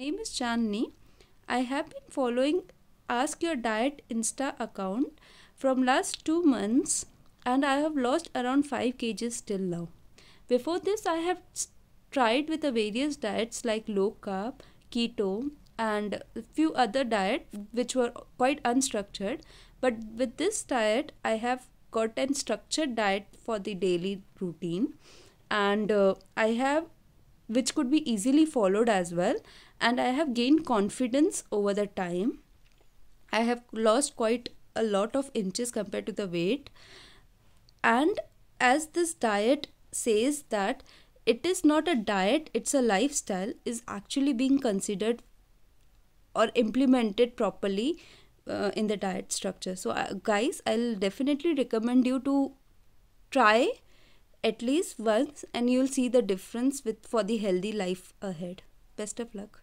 name is Chandni. I have been following Ask Your Diet Insta account from last 2 months and I have lost around 5 kgs till now. Before this I have tried with the various diets like low carb, keto and few other diets which were quite unstructured but with this diet I have got an structured diet for the daily routine and uh, I have which could be easily followed as well and i have gained confidence over the time i have lost quite a lot of inches compared to the weight and as this diet says that it is not a diet it's a lifestyle is actually being considered or implemented properly uh, in the diet structure so uh, guys i'll definitely recommend you to try at least once and you'll see the difference with for the healthy life ahead best of luck